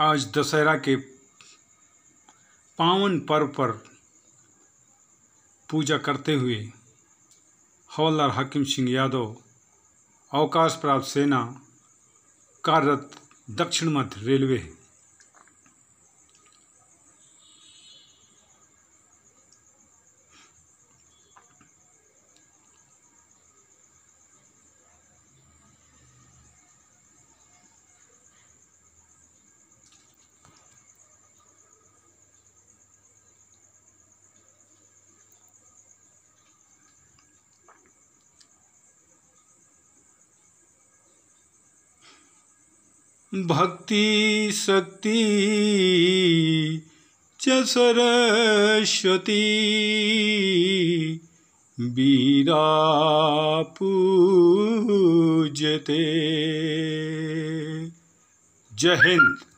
आज दशहरा के पावन पर्व पर पूजा करते हुए हवलदार हकीम सिंह यादव अवकाश प्राप्त सेना कार्यरत दक्षिण मध्य रेलवे है भक्ति शक्ति च सरस्वती बीरा पूजते जय हिंद